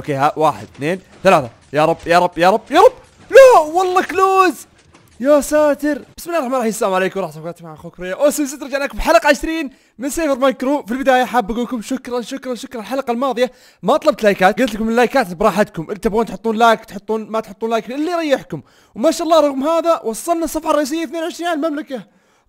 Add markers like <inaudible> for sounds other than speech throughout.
اوكي ها واحد اثنين ثلاثة يا رب يا رب يا رب يا رب لا والله كلوز يا ساتر بسم الله الرحمن الرحيم السلام عليكم ورحمه الله وبركاته مع اخوكم ريا اوسن ست رجعنا لكم بحلقه 20 من سيفر مايكرو في البدايه حاب اقول لكم شكرا شكرا شكرا الحلقه الماضيه ما طلبت لايكات قلت لكم اللايكات براحتكم اللي تبغون تحطون لايك تحطون ما تحطون لايك اللي يريحكم وما شاء الله رغم هذا وصلنا الصفحه الرئيسيه 22 المملكه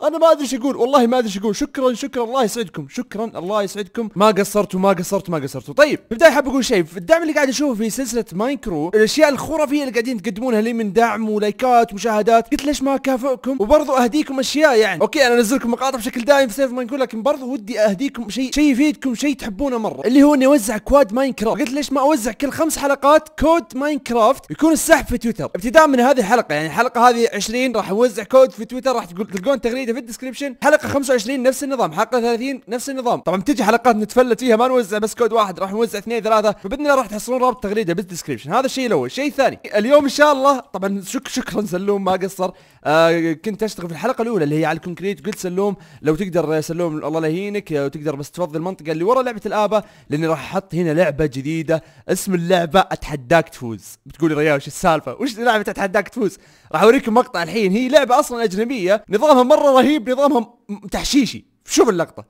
انا ما ادري ايش اقول والله ما ادري ايش اقول شكرا شكرا الله يسعدكم شكرا الله يسعدكم ما قصرتوا ما قصرتوا ما قصرتوا طيب في البدايه حاب اقول شيء في الدعم اللي قاعد اشوفه في سلسله ماينكرو الاشياء الخرافيه اللي قاعدين تقدمونها لي من دعم ولايكات ومشاهدات قلت ليش ما اكافئكم وبرضه اهديكم اشياء يعني اوكي انا انزل لكم مقاطع بشكل دائم في سيف ماينكرو لكن برضه ودي اهديكم شيء شيء يفيدكم شيء تحبونه مره اللي هو اني اوزع كواد ماينكرافت قلت ليش ما اوزع كل خمس حلقات كود ماينكرافت يكون السحب في تويتر ابتداء من هذه الحلقه يعني الحلقه هذه 20 راح اوزع كود في تويتر راح تقول تلقون تغريده في الديسكربشن حلقه 25 نفس النظام حلقه 30 نفس النظام طبعا بتجي حلقات نتفلت فيها ما نوزع بس كود واحد راح نوزع اثنين ثلاثه فباذن الله راح تحصلون رابط تغريده بالديسكربشن هذا الشيء الاول الشيء الثاني اليوم ان شاء الله طبعا شك شكرا سلوم ما قصر آه كنت اشتغل في الحلقه الاولى اللي هي على الكونكريت قلت سلوم لو تقدر سلوم الله لا يهينك لو تقدر بس تفضي المنطقه اللي ورا لعبه الابا لاني راح احط هنا لعبه جديده اسم اللعبه اتحداك تفوز بتقولي ريال وش السالفه وش لعبه اتحداك تفوز راح اوريكم مقطع الحين هي لعبه اصلا اجنبيه نظامها مره رهيب نظامهم تحشيشي شوف اللقطة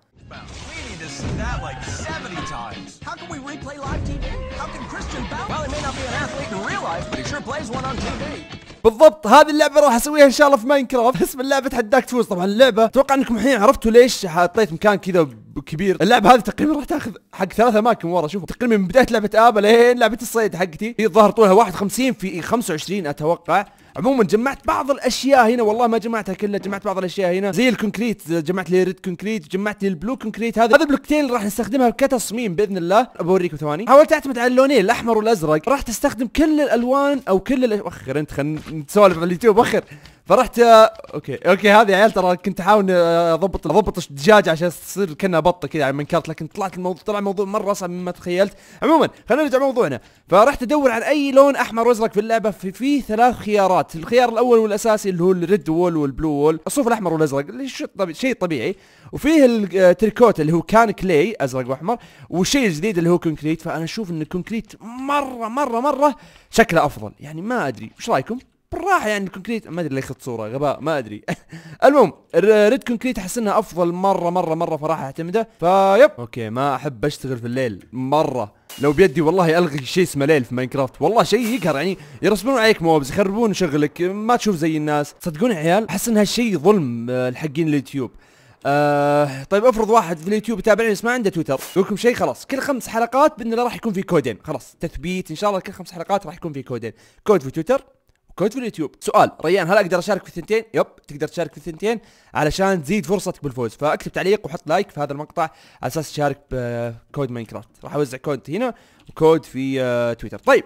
بالضبط هذه اللعبة راح اسويها ان شاء الله في ماينكرافت اسم اللعبة تحداك تفوز طبعا اللعبة اتوقع انكم الحين عرفتوا ليش حطيت مكان كذا كبير اللعبة هذه تقريبا راح تاخذ حق ثلاث اماكن ورا شوفوا تقريبا من بداية لعبة ابا لين لعبة الصيد حقتي هي الظاهر طولها 51 في 25 اتوقع عموما جمعت بعض الاشياء هنا والله ما جمعتها كلها جمعت بعض الاشياء هنا زي الكونكريت جمعت لي ريد كونكريت جمعت لي البلو كونكريت هذا هذا البلوكتين راح نستخدمها كتصميم باذن الله بوريكم ثواني حاولت اعتمد على اللونين الاحمر والازرق راح تستخدم كل الالوان او كل اخر انت خلينا نسولف على اليوتيوب اخر فرحت اوكي اوكي هذه عيال ترى كنت احاول اضبط اضبط الدجاجه عشان تصير كانها بطه كذا على يعني منكرت لكن طلعت الموضوع طلع موضوع مره اصعب مما تخيلت عموما خلينا نرجع موضوعنا فرحت ادور على اي لون احمر وازرق في اللعبه في, في ثلاث خيارات الخيار الاول والاساسي اللي هو الريد وول والبلو وول الصوف الاحمر والازرق اللي شيء طبيعي وفيه التركوت آه، اللي هو كان كلي ازرق واحمر والشيء الجديد اللي هو كونكريت فانا اشوف ان الكونكريت مره مره مره شكله افضل يعني ما ادري وش رايكم بالراحه يعني الكونكريت ما ادري ليه اخذت صوره غباء ما ادري <laughs> المهم الريد كونكريت احس انها افضل مره مره مره فراح اعتمده فيب اوكي ما احب اشتغل في الليل مره لو بيدي والله الغي شيء اسمه ليل في ماينكرافت والله شيء يقهر يعني يرسمون عليك موبز يخربون شغلك ما تشوف زي الناس صدقوني عيال احس ان هالشيء ظلم الحقين آه، اليوتيوب آه طيب افرض واحد في اليوتيوب يتابعني بس ما عنده تويتر لكم شيء خلاص كل خمس حلقات باذن الله راح يكون في كودين خلاص تثبيت ان شاء الله كل خمس حلقات راح يكون في كودين كود في تويتر كود في اليوتيوب سؤال ريان هل اقدر اشارك في الثنتين يب تقدر تشارك في الثنتين علشان تزيد فرصتك بالفوز فاكتب تعليق وحط لايك في هذا المقطع على اساس تشارك بكود ماينكرافت راح اوزع كود هنا وكود في آه، تويتر طيب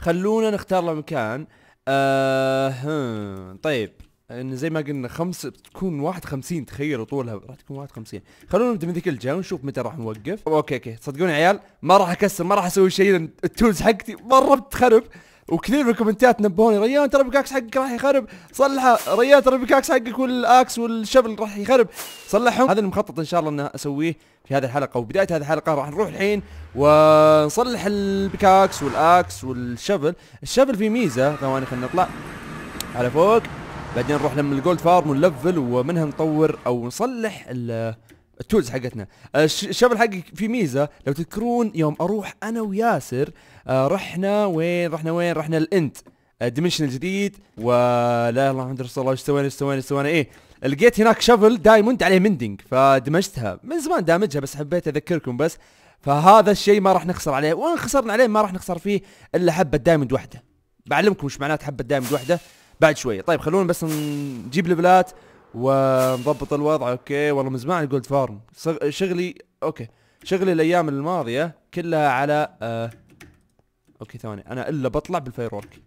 خلونا نختار له مكان آه طيب ان زي ما قلنا خمس تكون 51 تخيلوا طولها راح تكون 51 خلونا نبدا من ذيك الجهه ونشوف متى راح نوقف اوكي اوكي صدقوني عيال ما راح اكسر ما راح اسوي شيء التولز حقتي مره بتخرب وكثير من الكومنتات نبهوني ريان ترى البكاكس حقك راح يخرب صلحه ريان ترى البكاكس حقك والاكس والشبل راح يخرب صلحهم هذا المخطط ان شاء الله اني اسويه في هذه الحلقه وبدايه هذه الحلقه راح نروح الحين ونصلح البكاكس والاكس والشبل الشبل فيه ميزه ثواني خلينا نطلع على فوق بعدين نروح لما الجولد فارم ونلفل ومنها نطور او نصلح التولز حقتنا الشبل حقي في ميزه لو تذكرون يوم اروح انا وياسر آه، رحنا وين رحنا وين رحنا الاند ديمنشن آه، الجديد ولا الله الحمد الله ايش سوينا ايش سوينا ايش سوينا ايه لقيت هناك شفل دايموند عليه مندنج فدمجتها من زمان دامجها بس حبيت اذكركم بس فهذا الشيء ما راح نخسر عليه وان خسرنا عليه ما راح نخسر فيه الا حبه دايموند واحده بعلمكم وش معنات حبه دايموند واحده بعد شوي طيب خلونا بس نجيب ليفلات ونضبط الوضع اوكي والله من زمان الجولد فارم شغلي اوكي شغلي الايام الماضيه كلها على آه اوكي ثواني انا الا بطلع بالفيرورك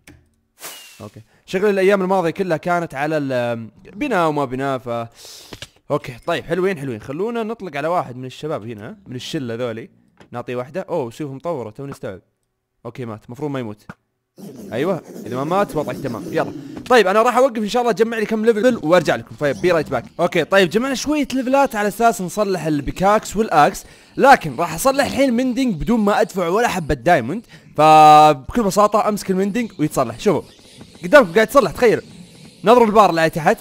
اوكي شغل الايام الماضيه كلها كانت على بناء وما بناء ف اوكي طيب حلوين حلوين خلونا نطلق على واحد من الشباب هنا من الشله ذولي نعطي واحده اوه شوف مطوره توني استوعب اوكي مات المفروض ما يموت ايوه اذا ما مات وضعك تمام يلا طيب انا راح اوقف ان شاء الله اجمع لي كم ليفل وارجع لكم طيب بي رايت باك اوكي طيب جمعنا شويه ليفلات على اساس نصلح البيكاكس والاكس لكن راح اصلح الحين مندنج بدون ما ادفع ولا حبه دايموند فبكل بساطه امسك المندنج ويتصلح شوفوا قدامكم قاعد يتصلح تخيلوا نظروا البار اللي تحت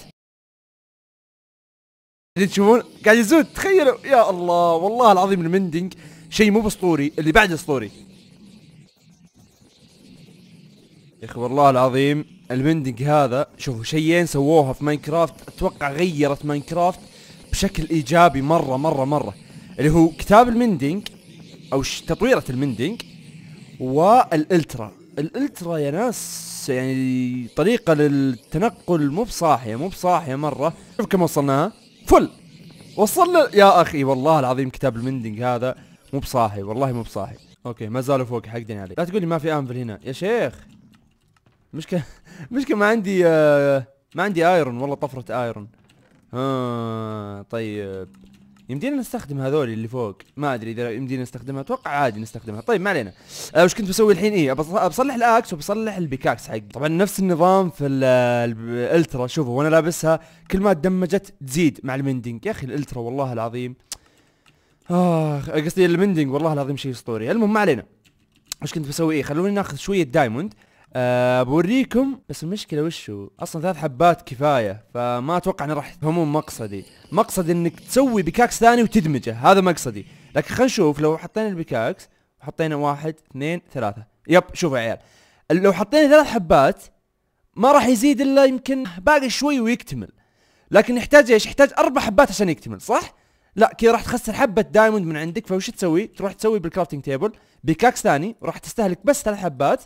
تشوفون قاعد يزود تخيلوا يا الله والله العظيم المندنج شيء مو باسطوري اللي بعده اسطوري يا اخي والله العظيم المندنج هذا شوفوا شيئين سووها في ماينكرافت اتوقع غيرت ماينكرافت بشكل ايجابي مرة مرة مرة اللي هو كتاب المندنج او تطويرة المندنج والالترا الالترا يا ناس يعني طريقة للتنقل مو بصاحية مو بصاحية مرة شوف كم وصلناها فل وصلنا يا اخي والله العظيم كتاب المندنج هذا مو بصاحي والله مو بصاحي اوكي ما زالوا فوق حقدني عليه لا تقول لي ما في انفل هنا يا شيخ مشكلة <laughs> مشكلة ما عندي ما عندي ايرون والله طفرة ايرون ها طيب يمدينا نستخدم هذول اللي فوق ما ادري اذا يمدينا نستخدمها اتوقع عادي نستخدمها طيب ما علينا آه وش كنت بسوي الحين ايه بصلح الاكس وبصلح البيكاكس حقي طبعا نفس النظام في الالترا شوفوا وانا لابسها كل ما تدمجت تزيد مع المندنج يا اخي الالترا والله العظيم اخ قصدي المندنج والله العظيم شيء اسطوري المهم ما علينا وش كنت بسوي ايه خلوني ناخذ شويه دايموند آه، بوريكم بس المشكله وش هو اصلا ثلاث حبات كفايه فما اتوقع اني راح تفهمون مقصدي مقصدي انك تسوي بكاكس ثاني وتدمجه هذا مقصدي لكن خلينا نشوف لو حطينا البكاكس وحطينا واحد اثنين ثلاثه يب شوفوا يا عيال لو حطينا ثلاث حبات ما راح يزيد الا يمكن باقي شوي ويكتمل لكن يحتاج ايش يحتاج اربع حبات عشان يكتمل صح لا كذا راح تخسر حبه دايموند من عندك فوش تسوي تروح تسوي بالكرافتنج تيبل بكاكس ثاني وراح تستهلك بس ثلاث حبات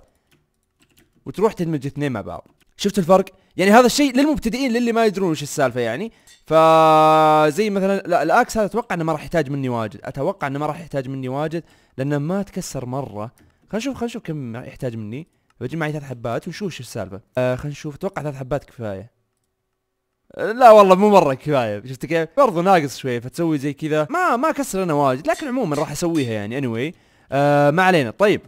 وتروح تدمج اثنين مع بعض شفت الفرق يعني هذا الشيء للمبتدئين للي ما يدرون وش السالفه يعني فزي مثلا لا الاكس هذا اتوقع انه ما راح يحتاج مني واجد اتوقع انه ما راح يحتاج مني واجد لانه ما تكسر مره خلينا نشوف خلينا نشوف كم يحتاج مني بجيب معي ثلاث حبات ونشوف شو السالفه آه خلينا نشوف اتوقع ثلاث حبات كفايه آه، لا والله مو مره كفايه شفت كيف برضو ناقص شوي فتسوي زي كذا ما ما كسر انا واجد لكن عموما راح اسويها يعني اني anyway. آه ما علينا طيب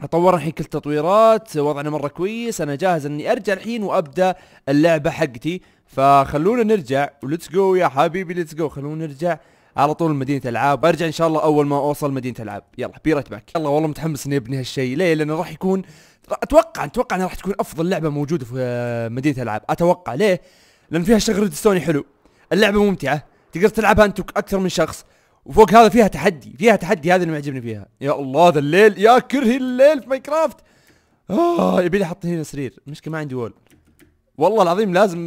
اطور الحين كل التطويرات وضعنا مره كويس انا جاهز اني ارجع الحين وابدا اللعبه حقتي فخلونا نرجع وليتس جو يا حبيبي ليتس جو خلونا نرجع على طول مدينة العاب ارجع ان شاء الله اول ما اوصل مدينة العاب يلا بيرت باك يلا والله متحمس اني ابني هالشيء ليه لانه راح يكون اتوقع اتوقع انها راح تكون افضل لعبة موجودة في آه، مدينة العاب اتوقع ليه لان فيها شغل ستوني حلو اللعبة ممتعة تقدر تلعبها انت اكثر من شخص وفوق هذا فيها تحدي فيها تحدي هذا اللي معجبني فيها يا الله ذا الليل يا كرهي الليل في ماينكرافت اه يبي لي احط هنا سرير المشكله ما عندي وول والله العظيم لازم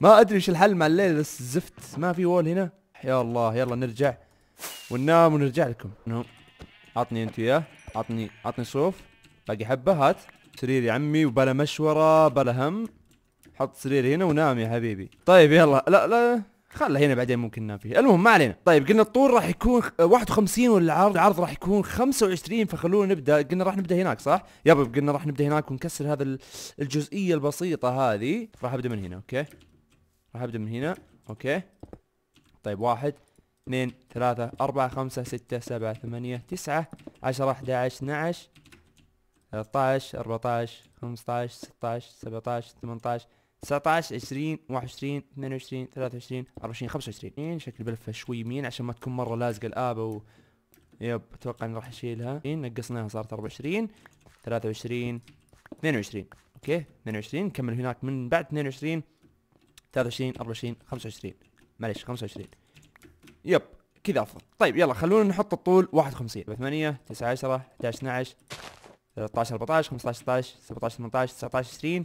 ما ادري ايش الحل مع الليل بس زفت ما في وول هنا يا الله يلا نرجع وننام ونرجع لكم نعم. عطني انت اياه عطني عطني صوف باقي حبه هات سرير يا عمي وبلا مشوره بلا هم حط سرير هنا ونام يا حبيبي طيب يلا لا لا خله هنا بعدين ممكن فيه المهم ما علينا طيب قلنا الطول راح يكون 51 والعرض العرض راح يكون 25 فخلونا نبدا قلنا راح نبدا هناك صح يابا قلنا راح نبدا هناك ونكسر هذا الجزئيه البسيطه هذه راح ابدا من هنا اوكي راح ابدا من هنا اوكي طيب واحد اثنين ثلاثة أربعة خمسة ستة سبعة ثمانية تسعة عشرة أحد عشر اثنا عشر ثلاثة عشر أربعة عشر خمسة عشر ستة عشر سبعة عشر ثمانية عشر 19 20 21 22 23 24 25 شكل بلفها شوي يمين عشان ما تكون مره لازقه الابه و يب اتوقع اني راح اشيلها إيه، نقصناها صارت 24 23 22 اوكي 22 نكمل هناك من بعد 22 23 24 25 معليش 25 يب كذا افضل طيب يلا خلونا نحط الطول 51 8 9 10 11 12 13 14 15 16 17 18 19 20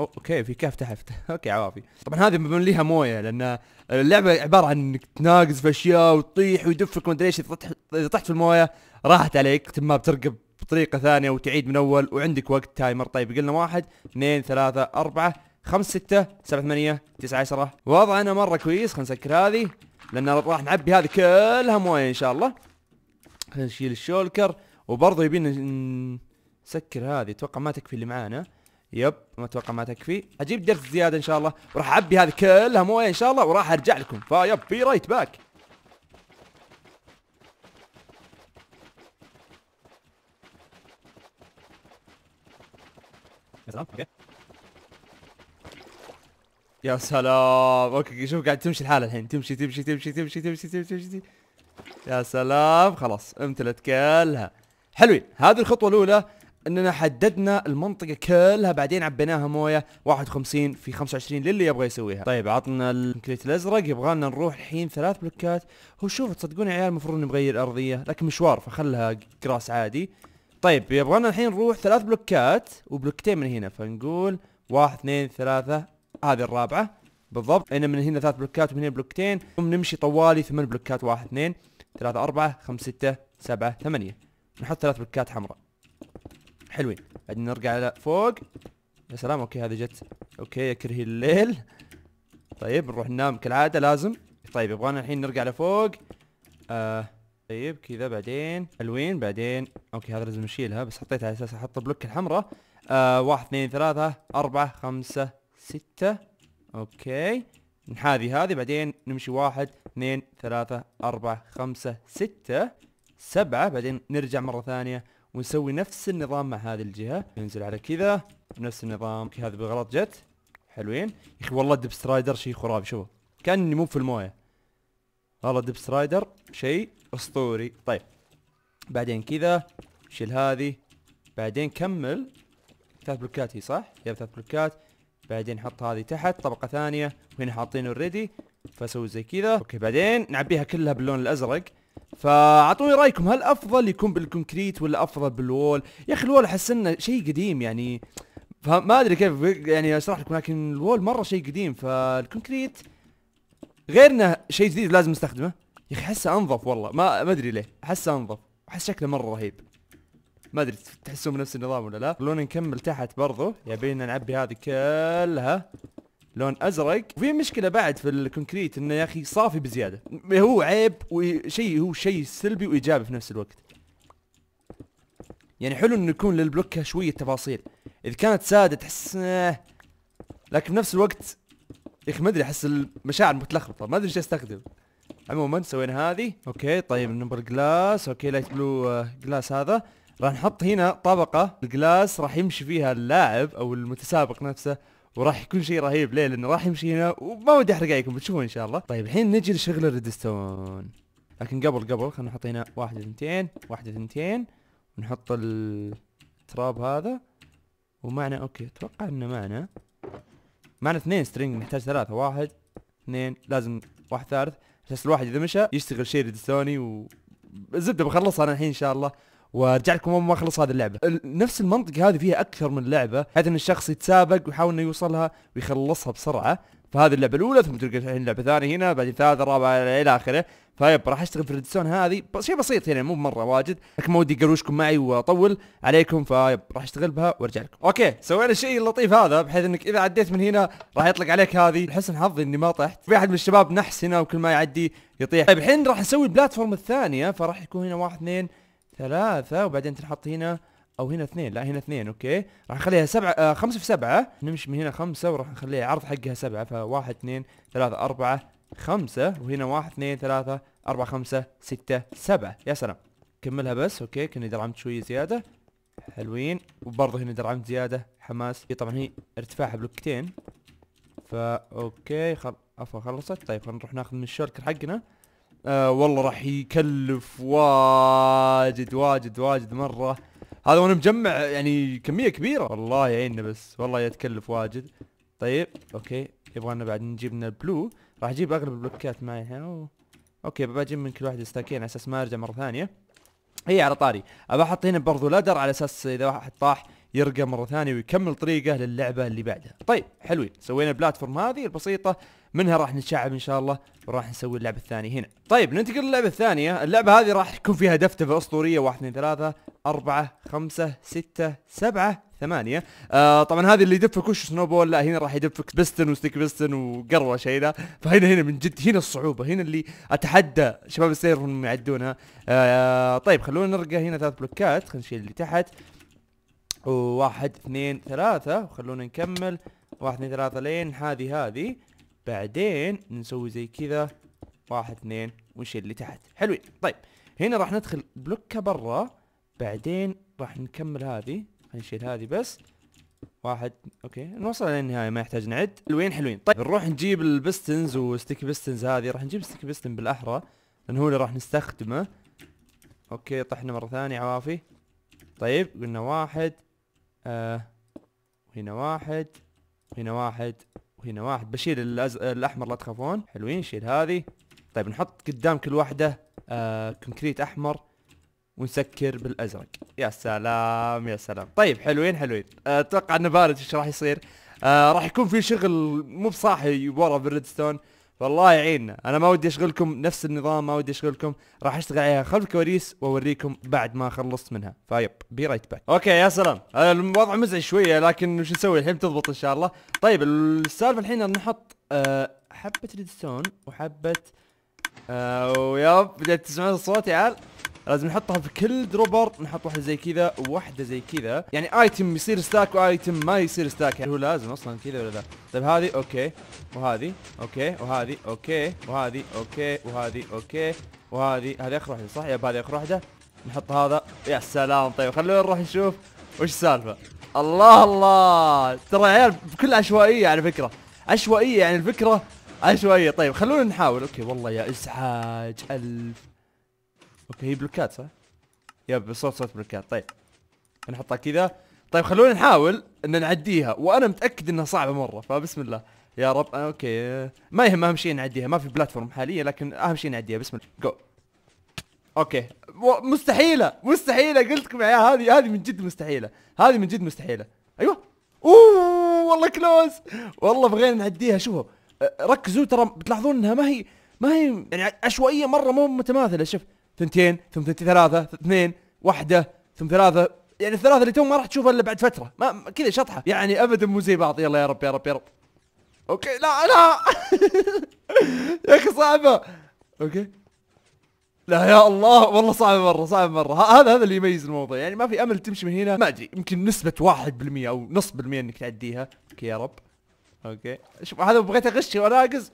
اوكي في كهف تحت <laughs> اوكي عوافي طبعا هذه مبنون ليها مويه لان اللعبه عباره عن انك تناقز في اشياء وتطيح ويدفك ادري ايش اذا طحت في المويه راحت عليك ما بترقب بطريقه ثانيه وتعيد من اول وعندك وقت تايمر طيب قلنا واحد اثنين ثلاثة أربعة خمس ستة سبعة ثمانية تسعة عشرة وضعنا مرة كويس خلينا نسكر هذه لان راح نعبي هذه كلها مويه ان شاء الله خلينا نشيل الشولكر وبرضه يبينا نسكر هذه اتوقع ما تكفي اللي معانا يب ما اتوقع ما تكفي اجيب درس زياده ان شاء الله وراح اعبي هذه كلها مويه ان شاء الله وراح ارجع لكم فيب في رايت باك يا سلام اوكي يا سلام اوكي شوف قاعد تمشي الحاله الحين تمشي تمشي تمشي تمشي تمشي تمشي تمشي يا سلام خلاص امتلت كلها حلوين هذه الخطوه الاولى اننا حددنا المنطقه كلها بعدين عبيناها مويه 51 في 25 للي يبغى يسويها طيب عطنا الكريت الازرق يبغالنا نروح الحين ثلاث بلوكات هو شوف تصدقون يا عيال المفروض نغير ارضيه لكن مشوار فخلها جراس عادي طيب يبغالنا الحين نروح ثلاث بلوكات وبلوكتين من هنا فنقول 1 2 3 هذه الرابعه بالضبط هنا من هنا ثلاث بلوكات ومن هنا بلوكتين نمشي طوالي ثمان بلوكات 1 2 3 4 5 6 7 8 نحط ثلاث بلوكات حمراء حلوين بعدين نرجع على فوق يا سلام اوكي هذه جت اوكي يا كرهي الليل طيب نروح ننام كالعاده لازم طيب يبغانا الحين نرجع لفوق آه طيب كذا بعدين حلوين بعدين اوكي هذا لازم نشيلها بس حطيتها على اساس احط بلوك الحمراء آه واحد اثنين ثلاثة اربعة خمسة ستة اوكي نحاذي هذه بعدين نمشي واحد اثنين ثلاثة اربعة خمسة ستة سبعة بعدين نرجع مرة ثانية ونسوي نفس النظام مع هذه الجهة ننزل على كذا نفس النظام هذا بالغلط جت حلوين يا اخي والله الدب سترايدر شيء خرافي شوفوا كاني مو في المويه والله دب سترايدر شيء اسطوري طيب بعدين كذا شيل هذه بعدين كمل ثلاث بلوكات هي صح؟ يب ثلاث بلوكات بعدين حط هذه تحت طبقة ثانية وهنا حاطين اوريدي فاسوي زي كذا اوكي بعدين نعبيها كلها باللون الازرق فاعطوني رايكم هل افضل يكون بالكونكريت ولا افضل بالوول يا اخي الوول احس انه شيء قديم يعني فما ادري كيف يعني اشرح لكم لكن الوول مره شيء قديم فالكونكريت غير انه شيء جديد لازم نستخدمه يا اخي احسه انظف والله ما ما ادري ليه احسه انظف احس شكله مره رهيب ما ادري تحسون بنفس النظام ولا لا خلونا نكمل تحت برضو يبينا نعبي هذه كلها لون ازرق وفي مشكله بعد في الكونكريت انه يا اخي صافي بزياده هو عيب وشيء هو شيء سلبي وايجابي في نفس الوقت يعني حلو انه يكون للبلوكه شويه تفاصيل اذا كانت ساده تحس لكن في نفس الوقت يا اخي ما ادري احس المشاعر متلخبطه ما ادري ايش استخدم عموما سوينا هذه اوكي طيب نمبر جلاس اوكي لايت آه، بلو جلاس هذا راح نحط هنا طبقه الجلاس راح يمشي فيها اللاعب او المتسابق نفسه وراح يكون شيء رهيب ليه لانه راح يمشي هنا وما ودي احرق عليكم بتشوفون ان شاء الله طيب الحين نجي لشغل الريدستون لكن قبل قبل خلينا نحط هنا واحد اثنتين واحد اثنتين ونحط التراب هذا ومعنا اوكي اتوقع انه معنا معنا اثنين سترينج نحتاج ثلاثة واحد اثنين لازم واحد ثالث بس الواحد اذا مشى يشتغل شيء ريدستوني و الزبده بخلصها انا الحين ان شاء الله وارجع لكم ما اخلص هذه اللعبه نفس المنطقه هذه فيها اكثر من لعبه حيث ان الشخص يتسابق ويحاول انه يوصلها ويخلصها بسرعه فهذه اللعبه الاولى ثم تلقى الحين لعبه ثانيه هنا بعدين ثالثه رابعه الى اخره فيب راح اشتغل في الريدستون هذه بس شيء بسيط يعني مو مره واجد لكن ما ودي قروشكم معي واطول عليكم فيب راح اشتغل بها وارجع لكم اوكي سوينا الشيء اللطيف هذا بحيث انك اذا عديت من هنا راح يطلق عليك هذه لحسن حظي اني ما طحت في احد من الشباب نحس هنا وكل ما يعدي يطيح طيب الحين راح نسوي البلاتفورم الثانيه فراح يكون هنا واحد اثنين ثلاثة وبعدين تنحط هنا او هنا اثنين لا هنا اثنين اوكي راح نخليها سبعة آه خمسة في سبعة نمشي من هنا خمسة وراح نخليها عرض حقها سبعة فواحد اثنين ثلاثة اربعة خمسة وهنا واحد اثنين ثلاثة اربعة خمسة ستة سبعة يا سلام كملها بس اوكي كني درعمت شوية زيادة حلوين وبرضه هنا درعمت زيادة حماس هي طبعا هي ارتفاعها بلوكتين فا اوكي خل... عفوا خلصت طيب نروح ناخذ من الشوركر حقنا آه والله راح يكلف واجد واجد واجد مره هذا وانا مجمع يعني كميه كبيره الله يعيننا بس والله يتكلف واجد طيب اوكي يبغانا بعد نجيب لنا البلو راح اجيب اغلب البلوكات معي هنا و... اوكي بجيب من كل واحد ستاكين على اساس ما ارجع مره ثانيه هي إيه، على طاري ابى احط هنا برضو لادر على اساس اذا واحد طاح يرقى مره ثانيه ويكمل طريقه للعبه اللي بعدها طيب حلوين سوينا البلاتفورم هذه البسيطه منها راح نتشعب ان شاء الله وراح نسوي اللعبه الثانيه هنا طيب ننتقل للعبه الثانيه اللعبه هذه راح يكون فيها دفتفه اسطوريه 1 2 3 4 5 6 7 ثمانية آه طبعا هذه اللي يدفك وش سنو بول لا هنا راح يدفك بستن وستيك بستن وقروة شيء ذا فهنا هنا من جد هنا الصعوبة هنا اللي اتحدى شباب السير هم يعدونها آه طيب خلونا نرقى هنا ثلاث بلوكات خلينا نشيل اللي تحت وواحد اثنين ثلاثة وخلونا نكمل واحد اثنين ثلاثة لين هذه هذه بعدين نسوي زي كذا واحد اثنين ونشيل اللي تحت حلوين طيب هنا راح ندخل بلوكة برا بعدين راح نكمل هذه خلينا نشيل هذه بس واحد اوكي نوصل للنهاية ما يحتاج نعد حلوين حلوين طيب نروح نجيب البستنز وستيك بستنز هذه راح نجيب ستيك بستن بالاحرى لان هو اللي راح نستخدمه اوكي طحنا مرة ثانية عوافي طيب قلنا واحد آه وهنا واحد وهنا واحد وهنا واحد بشيل الأز... الاحمر لا تخافون حلوين شيل هذه طيب نحط قدام كل واحدة آه كونكريت احمر ونسكر بالازرق يا سلام يا سلام طيب حلوين حلوين آه، اتوقع آه انه بارد ايش راح يصير آه راح يكون في شغل مو بصاحي ورا بالريدستون والله يعيننا انا ما ودي اشغلكم نفس النظام ما ودي اشغلكم راح اشتغل عليها خلف الكواليس واوريكم بعد ما خلصت منها فيب بي رايت باك اوكي يا سلام أه، الوضع مزعج شويه لكن وش نسوي الحين بتضبط ان شاء الله طيب السالفه الحين نحط أه، حبه ريدستون وحبه أه، ويب بدأت تسمعون الصوت يا عيال لازم نحطها في كل دروبر نحط واحده زي كذا وواحده زي كذا يعني ايتم يصير ستاك وايتم ما يصير ستاك يعني هو لازم اصلا كذا ولا لا طيب هذه اوكي وهذه اوكي وهذه اوكي وهذه اوكي وهذه اوكي وهذه هذه اخر واحده صح يا هذه اخر واحده نحط هذا يا سلام طيب خلونا نروح نشوف وش السالفه الله الله ترى يا عيال بكل عشوائيه على فكره عشوائيه يعني الفكره عشوائيه طيب خلونا نحاول اوكي والله يا ازعاج الف اوكي هي بلوكات صح؟ يب صوت صوت بلوكات طيب نحطها كذا طيب خلونا نحاول ان نعديها وانا متاكد انها صعبه مره فبسم الله يا رب آه، اوكي ما يهم اهم شيء نعديها ما في بلاتفورم حاليا لكن اهم شيء نعديها بسم الله جو اوكي مستحيله مستحيله قلت لكم يا هذه هذه من جد مستحيله هذه من جد مستحيله ايوه اوه والله كلوز والله بغينا نعديها شوفوا آه، ركزوا ترى بتلاحظون انها ما هي ما هي يعني عشوائيه مره مو متماثله شوف ثنتين ثم ثنتين ثلاثه اثنين واحده ثم ثلاثه يعني الثلاثه اللي تو ما راح تشوفها الا بعد فتره ما كذا شطحه يعني ابدا مو زي بعض يلا يا رب يا رب يا رب اوكي لا لا <laughs> يا اخي صعبه اوكي لا يا الله والله صعب مره صعب مره هذا هذا اللي يميز الموضوع يعني ما في امل تمشي من هنا ما ادري يمكن نسبه 1% او نص بالمية انك تعديها اوكي يا رب اوكي شوف هذا بغيت اغش واناقص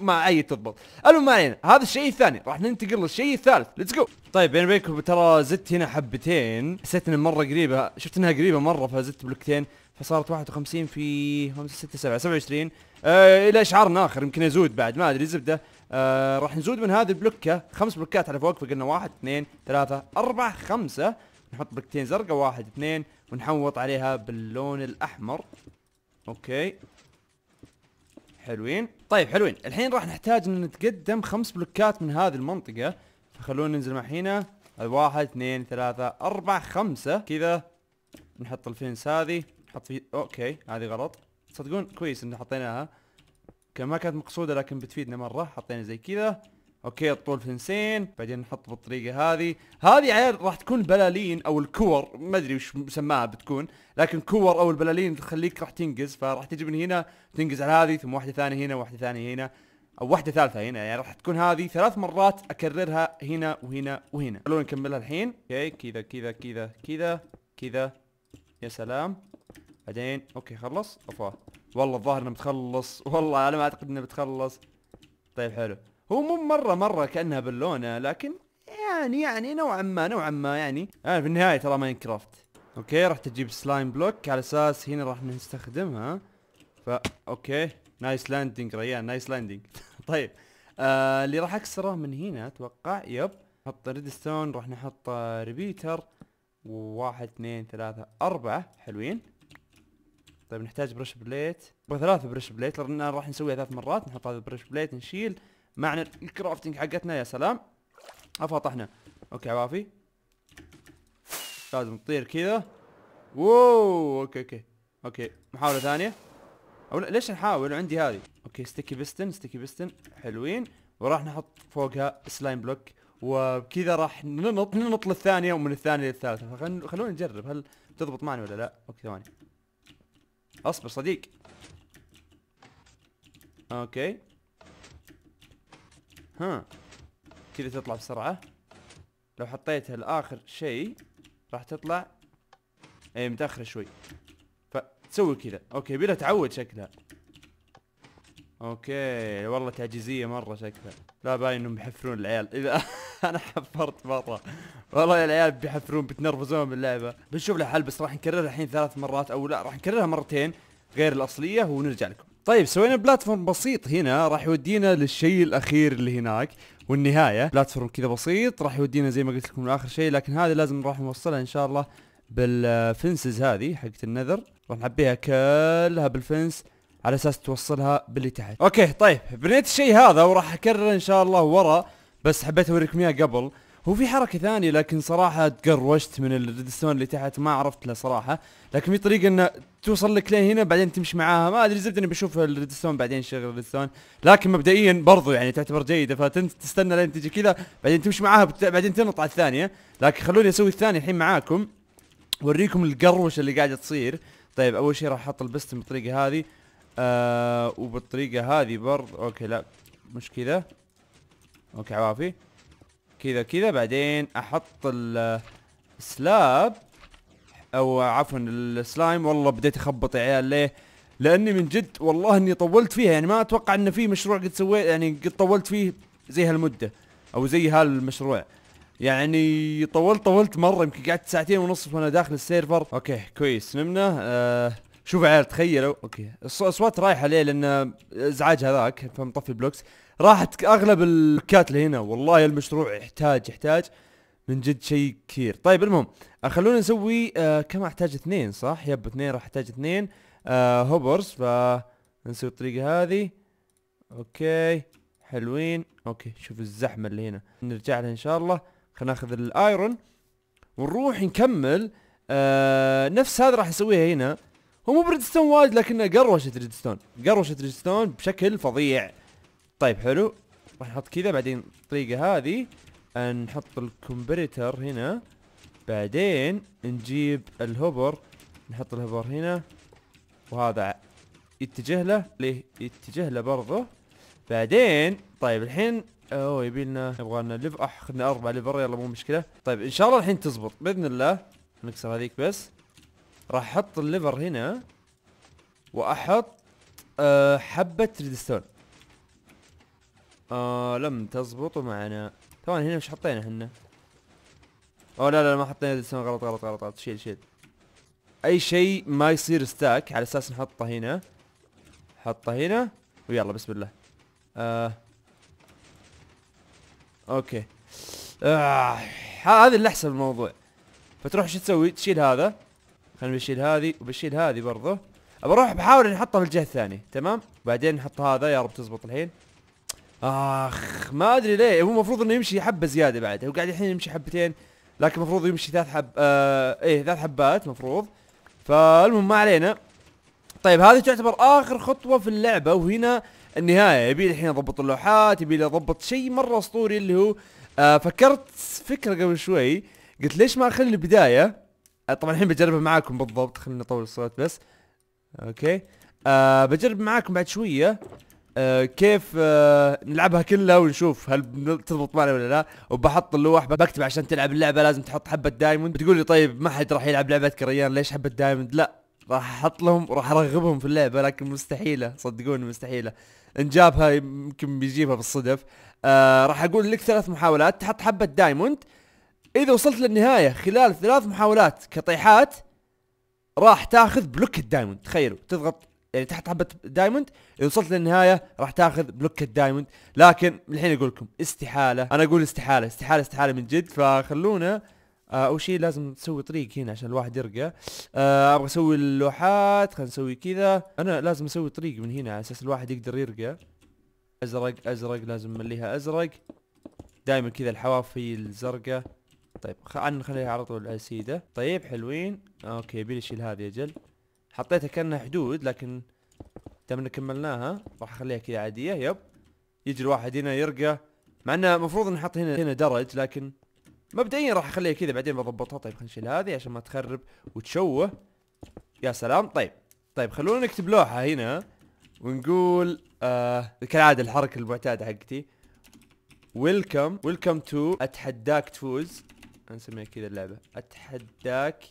ما اي تضبط المهم ما علينا هذا الشيء الثاني راح ننتقل للشيء الثالث ليتس جو طيب بيني وبينكم ترى زدت هنا حبتين حسيت انها مره قريبه شفت انها قريبه مره فزدت بلوكتين فصارت 51 في 5 6 7 27 آه الى اشعارنا اخر يمكن ازود بعد ما ادري زبده آه راح نزود من هذه البلوكه خمس بلوكات على فوق فقلنا واحد اثنين ثلاثة أربعة خمسة نحط بلوكتين زرقاء واحد اثنين ونحوط عليها باللون الأحمر اوكي حلوين طيب حلوين الحين راح نحتاج ان نتقدم خمس بلوكات من هذه المنطقة فخلونا ننزل مع هنا واحد اثنين ثلاثة اربع خمسة كذا نحط الفنس هذه نحط في اوكي هذه غلط تصدقون كويس ان حطيناها كان ما كانت مقصودة لكن بتفيدنا مرة حطينا زي كذا اوكي الطول فنسين بعدين نحط بالطريقه هذه هذه عيال راح تكون بلالين او الكور ما ادري وش مسماها بتكون لكن كور او البلالين تخليك راح تنقز فراح تجي من هنا تنقز على هذه ثم واحده ثانيه هنا واحده ثانيه هنا او واحده ثالثه هنا يعني راح تكون هذه ثلاث مرات اكررها هنا وهنا وهنا خلونا نكملها الحين اوكي كذا كذا كذا كذا كذا يا سلام بعدين اوكي خلص اوفا والله الظاهر انه بتخلص والله انا ما اعتقد انه بتخلص طيب حلو هو مو مرة مرة كأنها باللونة لكن يعني يعني نوعا ما نوعا ما يعني انا آه، في النهاية ترى ماينكرافت اوكي راح تجيب سلايم بلوك على اساس هنا راح نستخدمها فا اوكي نايس لاندنج ريان نايس لاندنج <laughs> طيب آه اللي راح اكسره من هنا اتوقع يب نحط ريدستون راح نحط ريبيتر آه، واحد اثنين ثلاثة أربعة حلوين طيب نحتاج برش بليت وثلاث برش بليت لأن راح نسويها ثلاث مرات نحط هذا البرش بليت نشيل معنى الكرافتنج حقتنا يا سلام افطحنا اوكي عوافي لازم تطير كذا اوه اوكي اوكي اوكي محاولة ثانية او ليش نحاول عندي هذه اوكي ستيكي بيستن ستيكي بيستن حلوين وراح نحط فوقها سلايم بلوك وبكذا راح ننط ننط للثانية ومن الثانية للثالثة فخل... خلونا نجرب هل تضبط معنا ولا لا اوكي ثواني اصبر صديق اوكي ها كذا تطلع بسرعة لو حطيتها لآخر شيء راح تطلع اي متأخرة شوي فتسوي كذا اوكي بلا تعود شكلها اوكي والله تعجيزية مرة شكلها لا باين انهم بيحفرون العيال اذا <laughs> انا حفرت مرة والله يا العيال بيحفرون بتنرفزون باللعبة بنشوف لها حل بس راح نكررها الحين ثلاث مرات او لا راح نكررها مرتين غير الاصلية ونرجع لكم طيب سوينا بلاتفورم بسيط هنا راح يودينا للشيء الاخير اللي هناك والنهايه بلاتفورم كذا بسيط راح يودينا زي ما قلت لكم لاخر شيء لكن هذا لازم نروح نوصلها ان شاء الله بالفنسز هذه حقت النذر راح نعبيها كلها بالفنس على اساس توصلها باللي تحت اوكي طيب بنيت الشيء هذا وراح اكرر ان شاء الله ورا بس حبيت اوريكم اياه قبل هو في حركه ثانيه لكن صراحه تقروشت من الريدستون اللي تحت ما عرفت له صراحه لكن في طريقه انه توصل لك لين هنا بعدين تمشي معاها ما ادري زبدني اني بشوف الريدستون بعدين شغل الريدستون لكن مبدئيا برضو يعني تعتبر جيده فتنت تستنى لين تجي كذا بعدين تمشي معاها بعدين تنط على الثانيه لكن خلوني اسوي الثاني الحين معاكم اوريكم القروشه اللي قاعده تصير طيب اول شيء راح احط البست بالطريقه هذه آه وبالطريقه هذه برضو اوكي لا مش كذا اوكي عوافي كذا كذا بعدين احط السلاب او عفوا السلايم والله بديت اخبط يا عيال ليه لاني من جد والله اني طولت فيها يعني ما اتوقع ان في مشروع قد سويت يعني قد طولت فيه زي هالمده او زي هالمشروع يعني طولت طولت مره يمكن قعدت ساعتين ونص وانا داخل السيرفر اوكي كويس نمنا آه شوف عيال تخيلوا اوكي الاصوات رايحه ليه لان ازعاج هذاك فمطفي بلوكس راحت اغلب البلوكات اللي هنا والله المشروع يحتاج يحتاج من جد شيء كثير طيب المهم آه، خلونا نسوي آه كم احتاج اثنين صح يب اثنين راح احتاج اثنين آه هوبرز فنسوي الطريقه هذه اوكي حلوين اوكي شوف الزحمه اللي هنا نرجع لها ان شاء الله خلينا ناخذ الايرون ونروح نكمل آه نفس هذا راح نسويها هنا هو مو بريدستون وايد لكنه قروشة ريدستون قروشة ريدستون بشكل فظيع طيب حلو راح نحط كذا بعدين الطريقة هذه آه، نحط الكمبريتر هنا بعدين نجيب الهوبر نحط الهوبر هنا وهذا يتجه له ليه يتجه له برضه بعدين طيب الحين اوه يبي لنا يبغى لنا ليف اح خذنا اربع ليفر يلا مو مشكله طيب ان شاء الله الحين تزبط باذن الله نكسر هذيك بس راح احط الليفر هنا واحط أه حبة ريدستون آه لم تزبط معنا ثواني هنا مش حطينا هنا او لا لا ما حطينا ريدستون غلط غلط غلط غلط شيل شيل اي شيء ما يصير ستاك على اساس نحطه هنا حطه هنا ويلا بسم الله آه. اوكي آه. هذه اللحسه بالموضوع فتروح شو تسوي تشيل هذا خلينا نشيل هذه وبشيل هذه برضه بروح بحاول اني احطها في الجهه الثانيه تمام بعدين نحط هذا يا رب تزبط الحين اخ ما ادري ليه هو المفروض انه يمشي حبه زياده بعد هو قاعد الحين يمشي حبتين لكن المفروض يمشي ثلاث حب آه ايه ثلاث حبات المفروض فالمهم ما علينا طيب هذه تعتبر اخر خطوه في اللعبه وهنا النهايه يبي الحين اضبط اللوحات يبي لي اضبط شيء مره اسطوري اللي هو آه فكرت فكره قبل شوي قلت ليش ما اخلي البدايه طبعا الحين بجربها معاكم بالضبط خلينا نطول الصوت بس اوكي آه بجرب معاكم بعد شويه آه كيف آه نلعبها كلها ونشوف هل تضبط معنا ولا لا وبحط اللوح بكتب عشان تلعب اللعبه لازم تحط حبه دايموند بتقول لي طيب ما حد راح يلعب لعبتك ريان ليش حبه دايموند لا راح احط لهم وراح ارغبهم في اللعبه لكن مستحيله صدقوني مستحيله ان جابها يمكن بيجيبها بالصدف آه راح اقول لك ثلاث محاولات تحط حبه دايموند اذا وصلت للنهايه خلال ثلاث محاولات كطيحات راح تاخذ بلوك الدايموند تخيلوا تضغط يعني تحت حبه دايموند اذا وصلت للنهايه راح تاخذ بلوك الدايموند لكن الحين اقول لكم استحاله انا اقول استحاله استحاله استحاله من جد فخلونا آه، اول شيء لازم تسوي طريق هنا عشان الواحد يرقى آه، ابغى اسوي اللوحات خلينا نسوي كذا انا لازم اسوي طريق من هنا على اساس الواحد يقدر يرقى ازرق ازرق لازم نمليها ازرق دائما كذا الحواف هي الزرقاء طيب خلينا نخليها على طول السيدة آه، طيب حلوين اوكي بيلي شيل هذه اجل حطيتها كانها حدود لكن دام ان كملناها راح اخليها كذا عادية يب يجي الواحد هنا يرقى مع انه المفروض نحط هنا هنا درج لكن مبدئيا راح اخليها كذا بعدين بضبطها طيب خلينا نشيل هذه عشان ما تخرب وتشوه يا سلام طيب طيب خلونا نكتب لوحة هنا ونقول آه كالعادة الحركة المعتادة حقتي ويلكم ويلكم تو اتحداك تفوز نسميها كذا اللعبة اتحداك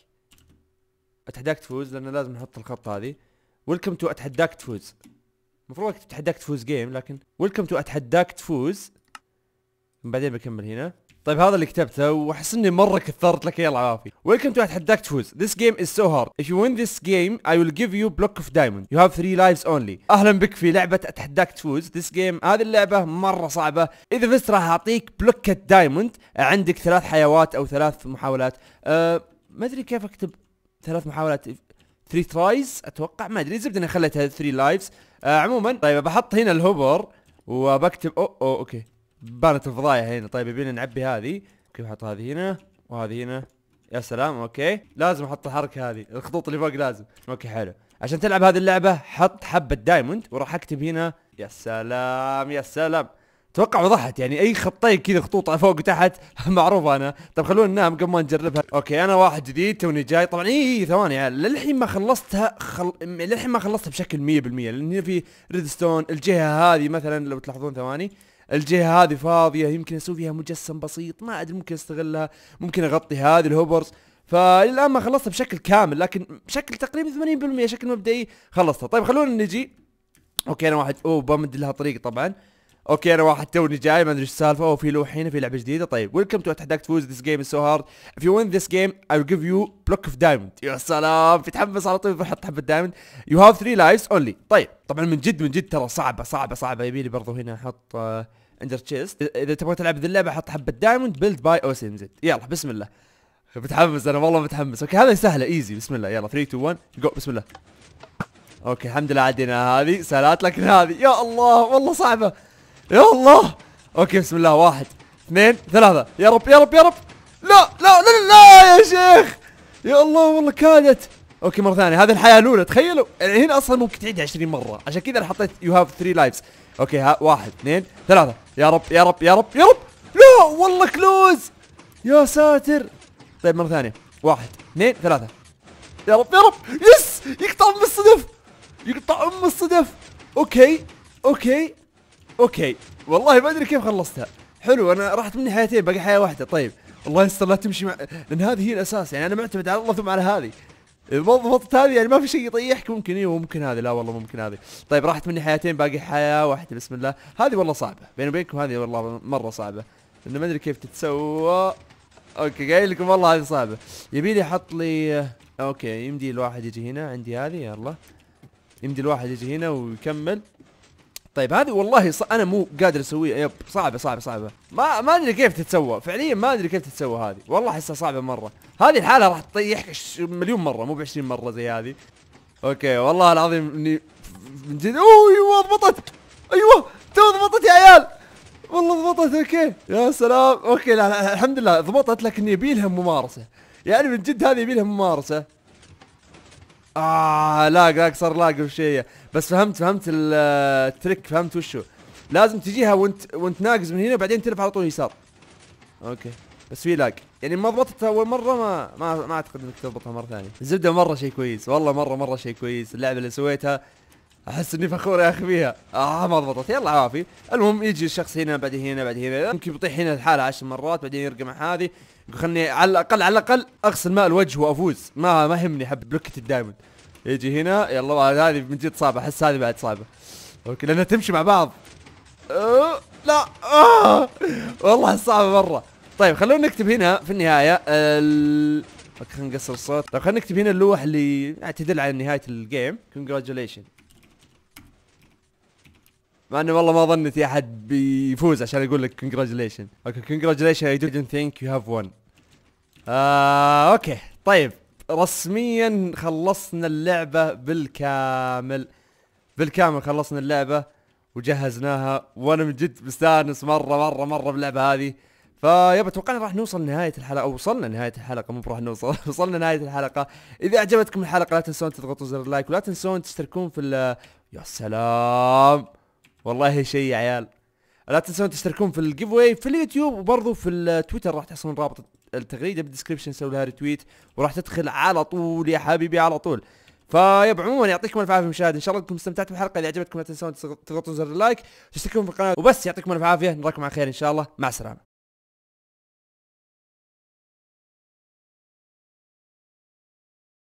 اتحداك تفوز لان لازم نحط الخط هذه ويلكم تو اتحداك تفوز المفروض اتحداك تفوز جيم لكن ويلكم تو اتحداك تفوز بعدين بكمل هنا طيب هذا اللي كتبته واحس اني مره كثرت لك يلا عافي ويلكم تو اتحداك تفوز ذيس جيم از سو هارد اف يو وين ذيس جيم اي ويل جيف يو بلوك اوف دايموند يو هاف 3 لايفز اونلي اهلا بك في لعبه اتحداك تفوز ذيس جيم هذه اللعبه مره صعبه اذا فزت راح اعطيك بلوكة دايموند عندك ثلاث حيوات او ثلاث محاولات أه ما ادري كيف اكتب ثلاث محاولات 3 ترايز اتوقع ما ادري زبد اني خليتها 3 لايفز أه عموما طيب بحط هنا الهوبر وبكتب او, أو اوكي بانت الفضايح هنا طيب يبينا نعبي هذه كيف احط هذه هنا وهذه هنا يا سلام اوكي لازم احط الحركه هذه الخطوط اللي فوق لازم اوكي حلو عشان تلعب هذه اللعبه حط حبه دايموند وراح اكتب هنا يا سلام يا سلام اتوقع وضحت يعني اي خطين كذا خطوط فوق وتحت <laughs> معروف انا طب خلونا ننام قبل ما نجربها اوكي انا واحد جديد توني جاي طبعا اي اي ثواني يعني للحين ما خلصتها خل... للحين ما خلصتها بشكل 100% لان في ريدستون الجهه هذه مثلا لو تلاحظون ثواني الجهه هذه فاضيه يمكن اسوي فيها مجسم بسيط ما ادري ممكن استغلها ممكن اغطي هذه الهوبرز فالان ما خلصت بشكل كامل لكن بشكل تقريبا 80% شكل مبدئي خلصتها طيب خلونا نجي اوكي انا واحد اوه بمد لها طريق طبعا اوكي انا واحد توني جاي ما ادري ايش السالفه اوه في لوح هنا في لعبه جديده طيب ويلكم تو اتحداك تفوز ذيس جيم سو هارد اف يو وين ذيس جيم اي ويل جيف يو بلوك اوف دايموند يا سلام تتحمس على طول بحط حبه دايموند يو هاف 3 لايفز اونلي طيب طبعا من جد من جد ترى صعبه صعبه صعبه لي برضو هنا احط آه اندر تشيست اذا تبغى تلعب ذي اللعبه حط حبه دايموند بيلد باي او سي زد يلا بسم الله متحمس انا والله متحمس اوكي هذا سهله ايزي بسم الله يلا 3 2 1 جو بسم الله اوكي الحمد لله عدينا هذه سالات لكن هذه يا الله والله صعبه يا الله اوكي بسم الله واحد اثنين ثلاثة يا رب يا رب يا رب لا لا لا لا يا شيخ يا الله والله كادت اوكي مرة ثانية هذه الحياة الأولى تخيلوا يعني هنا أصلا ممكن تعيدها 20 مرة عشان كذا أنا حطيت يو هاف 3 لايفز اوكي ها واحد اثنين ثلاثة يا رب يا رب يا رب يا رب لا والله كلوز يا ساتر طيب مرة ثانية واحد اثنين ثلاثة يا رب يا رب يس يقطع ام الصدف يقطع ام الصدف اوكي اوكي اوكي والله ما ادري كيف خلصتها حلو انا راحت مني حياتين باقي حياة واحدة طيب الله يستر لا تمشي مع لان هذه هي الاساس يعني انا معتمد على الله ثم على هذه بالضبط هذه يعني ما في شيء يطيحك ممكن ايوه ممكن هذه لا والله ممكن هذه طيب راحت مني حياتين باقي حياه واحده بسم الله هذه والله صعبه بيني وبينكم هذه والله مره صعبه انه ما ادري كيف تتسوى اوكي قايل لكم والله هذه صعبه يبي لي احط لي اوكي يمدي الواحد يجي هنا عندي هذه يلا يمدي الواحد يجي هنا ويكمل طيب هذه والله ص... انا مو قادر اسويها يب صعبه صعبه صعبه ما ما ادري كيف تتسوى فعليا ما ادري كيف تتسوى هذه والله احسها صعبه مره هذه الحاله راح تطيح مليون مره مو ب 20 مره زي هذه اوكي والله العظيم اني من جد اوه ايوه ضبطت ايوه تو ضبطت يا عيال والله ضبطت اوكي يا سلام اوكي لا, لا الحمد لله ضبطت لكن يبي لها ممارسه يعني من جد هذه يبي لها ممارسه اه لاق لاق صار لاق بس فهمت فهمت التريك فهمت وشو لازم تجيها وانت وانت ناقز من هنا وبعدين تلف على طول يسار اوكي بس في لاج يعني ما ضبطتها اول مره ما ما, ما اعتقد انك تضبطها مره ثانيه الزبده مره شيء كويس والله مره مره شيء كويس اللعبه اللي سويتها احس اني فخور يا اخي فيها اه ما ضبطت يلا عافي المهم يجي الشخص هنا بعدين هنا بعدين هنا ممكن يطيح هنا الحالة عشر مرات بعدين يرقى مع هذه يقول خلني على الاقل على الاقل اغسل ماء الوجه وافوز ما ما يهمني حب بلوكة الدايموند يجي هنا يلا هذه من جد صعبه احس هذه بعد صعبه اوكي لانها تمشي مع بعض لا أوه. والله صعبه مره طيب خلونا نكتب هنا في النهايه ال... خلينا نقصر الصوت طيب خلينا نكتب هنا اللوح اللي تدل على نهايه الجيم كونجراتيوليشن مع انه والله ما ظنيت احد بيفوز عشان اقول لك كونجراتيوليشن اوكي كونجراتيوليشن اي didn't think you have won آه، اوكي طيب رسميا خلصنا اللعبة بالكامل بالكامل خلصنا اللعبة وجهزناها وانا من جد مستانس مرة مرة مرة باللعبة هذه فيا بتوقعنا راح نوصل لنهاية الحلقة او وصلنا نهاية الحلقة مو راح نوصل <laughs> وصلنا نهاية الحلقة اذا اعجبتكم الحلقة لا تنسون تضغطون زر اللايك ولا تنسون تشتركون في ال يا سلام والله شيء يا عيال لا تنسون تشتركون في الجيف واي في اليوتيوب وبرضو في التويتر راح تحصلون رابط التغريده بالدسكربشن سوي لها ريتويت وراح تدخل على طول يا حبيبي على طول فيب عموما يعطيكم الف عافيه مشاهد ان شاء الله انكم استمتعتوا بالحلقه اذا عجبتكم لا تنسون تضغطون زر اللايك تشتركون في القناه وبس يعطيكم الف عافيه نراكم على خير ان شاء الله مع السلامه